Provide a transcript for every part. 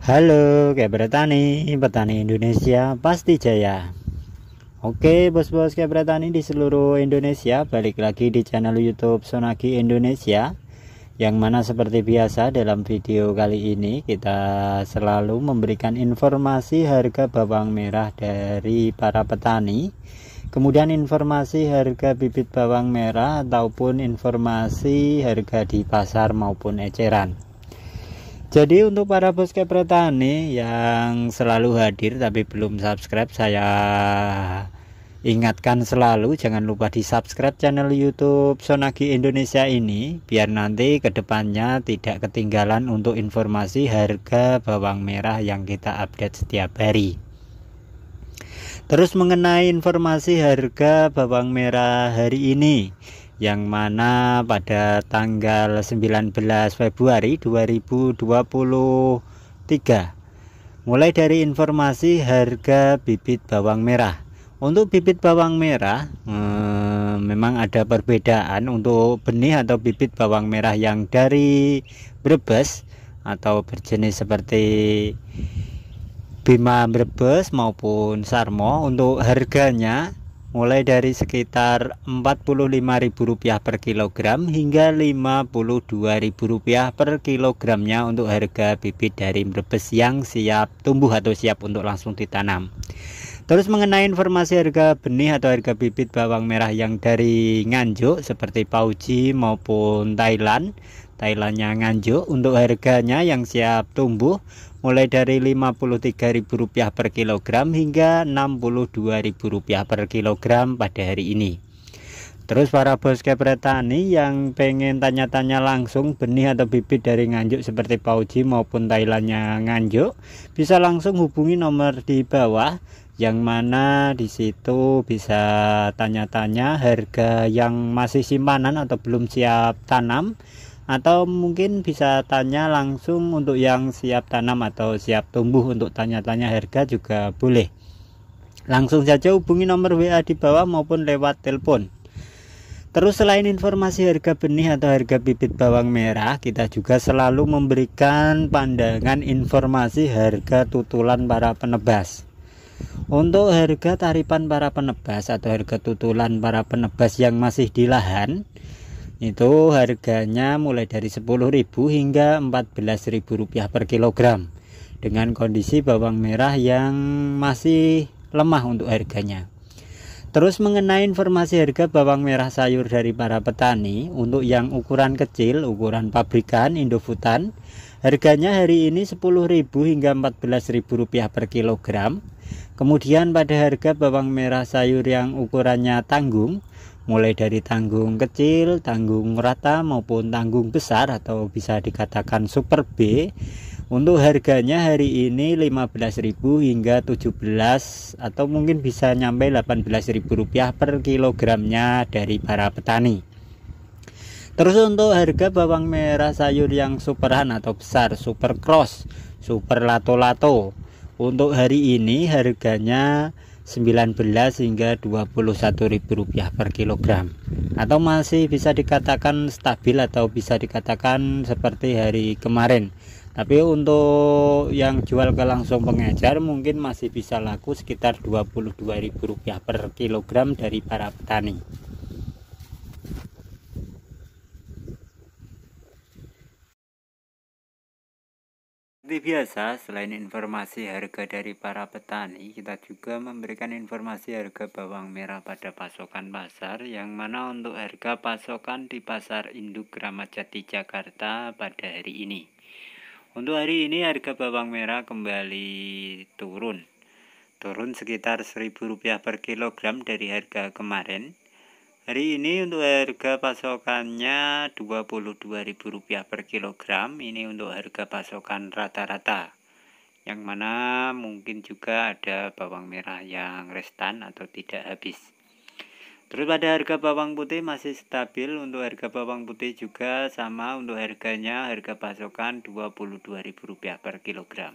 Halo, kabar petani Indonesia pasti jaya. Oke, bos-bos kabar di seluruh Indonesia, balik lagi di channel YouTube Sonagi Indonesia. Yang mana seperti biasa dalam video kali ini kita selalu memberikan informasi harga bawang merah dari para petani. Kemudian informasi harga bibit bawang merah ataupun informasi harga di pasar maupun eceran. Jadi untuk para bosku petani yang selalu hadir tapi belum subscribe saya ingatkan selalu jangan lupa di subscribe channel YouTube Sonagi Indonesia ini biar nanti kedepannya tidak ketinggalan untuk informasi harga bawang merah yang kita update setiap hari. Terus mengenai informasi harga bawang merah hari ini yang mana pada tanggal 19 Februari 2023 mulai dari informasi harga bibit bawang merah untuk bibit bawang merah hmm, memang ada perbedaan untuk benih atau bibit bawang merah yang dari Brebes atau berjenis seperti Bima Brebes maupun Sarmo untuk harganya mulai dari sekitar Rp45.000 per kilogram hingga Rp52.000 per kilogramnya untuk harga bibit dari Brebes yang siap tumbuh atau siap untuk langsung ditanam. Terus mengenai informasi harga benih atau harga bibit bawang merah yang dari Nganjuk seperti Pauji maupun Thailand Thailandnya Nganjuk untuk harganya yang siap tumbuh mulai dari Rp53.000 per kilogram hingga Rp62.000 per kilogram pada hari ini. Terus para bos petani yang pengen tanya-tanya langsung benih atau bibit dari Nganjuk seperti Pauji maupun Thailandnya Nganjuk bisa langsung hubungi nomor di bawah yang mana di situ bisa tanya-tanya harga yang masih simpanan atau belum siap tanam atau mungkin bisa tanya langsung untuk yang siap tanam atau siap tumbuh untuk tanya-tanya harga juga boleh langsung saja hubungi nomor WA di bawah maupun lewat telepon Terus selain informasi harga benih atau harga bibit bawang merah, kita juga selalu memberikan pandangan informasi harga tutulan para penebas. Untuk harga taripan para penebas atau harga tutulan para penebas yang masih di lahan itu harganya mulai dari 10.000 hingga 14.000 rupiah per kilogram dengan kondisi bawang merah yang masih lemah untuk harganya. Terus mengenai informasi harga bawang merah sayur dari para petani untuk yang ukuran kecil, ukuran pabrikan Indofutan, harganya hari ini 10.000 hingga 14.000 rupiah per kilogram. Kemudian pada harga bawang merah sayur yang ukurannya tanggung, mulai dari tanggung kecil, tanggung rata maupun tanggung besar atau bisa dikatakan super B, untuk harganya hari ini 15.000 hingga 17 atau mungkin bisa nyampe 18.000 rupiah per kilogramnya dari para petani. Terus untuk harga bawang merah sayur yang superan atau besar, super cross, super lato-lato untuk hari ini harganya 19 hingga 21 ribu rupiah per kilogram atau masih bisa dikatakan stabil atau bisa dikatakan seperti hari kemarin tapi untuk yang jual ke langsung pengejar mungkin masih bisa laku sekitar 22 ribu rupiah per kilogram dari para petani Seperti biasa, selain informasi harga dari para petani, kita juga memberikan informasi harga bawang merah pada pasokan pasar, yang mana untuk harga pasokan di pasar induk Jati Jakarta pada hari ini. Untuk hari ini harga bawang merah kembali turun. Turun sekitar Rp1.000 per kilogram dari harga kemarin Hari ini untuk harga pasokannya Rp22.000 per kilogram. Ini untuk harga pasokan rata-rata. Yang mana mungkin juga ada bawang merah yang restan atau tidak habis. Terus pada harga bawang putih masih stabil untuk harga bawang putih juga sama untuk harganya harga pasokan Rp22.000 per kilogram.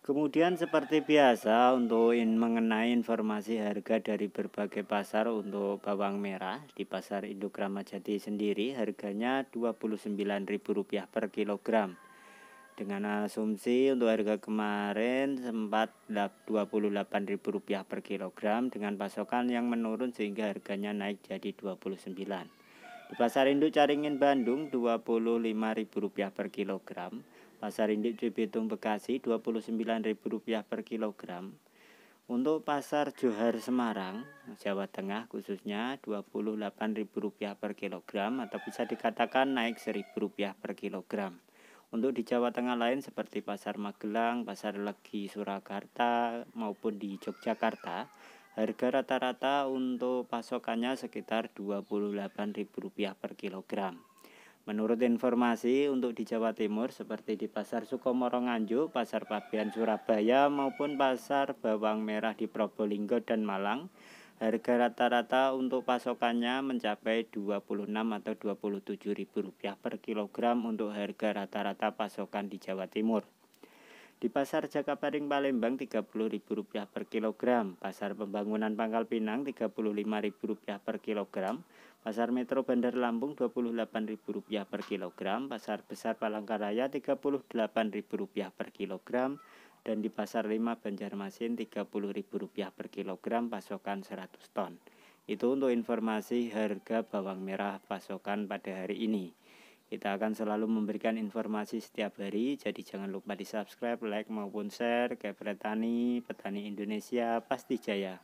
Kemudian seperti biasa untuk in mengenai informasi harga dari berbagai pasar untuk bawang merah di pasar induk Ramajati sendiri harganya Rp29.000 per kilogram. Dengan asumsi untuk harga kemarin sempat Rp28.000 per kilogram dengan pasokan yang menurun sehingga harganya naik jadi 29. Di Pasar Induk Caringin Bandung Rp25.000 per kilogram, Pasar Induk Cibitung Bekasi Rp29.000 per kilogram. Untuk Pasar Johar Semarang, Jawa Tengah khususnya Rp28.000 per kilogram atau bisa dikatakan naik Rp1.000 per kilogram. Untuk di Jawa Tengah lain seperti Pasar Magelang, Pasar Legi Surakarta maupun di Yogyakarta, Harga rata-rata untuk pasokannya sekitar Rp28.000 per kilogram. Menurut informasi untuk di Jawa Timur seperti di Pasar Sukomoro Nganjuk, Pasar Pabean Surabaya maupun Pasar Bawang Merah di Probolinggo dan Malang, harga rata-rata untuk pasokannya mencapai 26 atau 27 ribu rupiah per kilogram untuk harga rata-rata pasokan di Jawa Timur. Di pasar Jakabaring Palembang Rp30.000 per kilogram, pasar pembangunan Pangkal Pinang Rp35.000 per kilogram, pasar Metro Bandar Lampung Rp28.000 per kilogram, pasar besar Palangkaraya Rp38.000 per kilogram, dan di pasar 5 Banjarmasin Rp30.000 per kilogram pasokan 100 ton. Itu untuk informasi harga bawang merah pasokan pada hari ini. Kita akan selalu memberikan informasi setiap hari, jadi jangan lupa di subscribe, like maupun share. petani, petani Indonesia pasti jaya.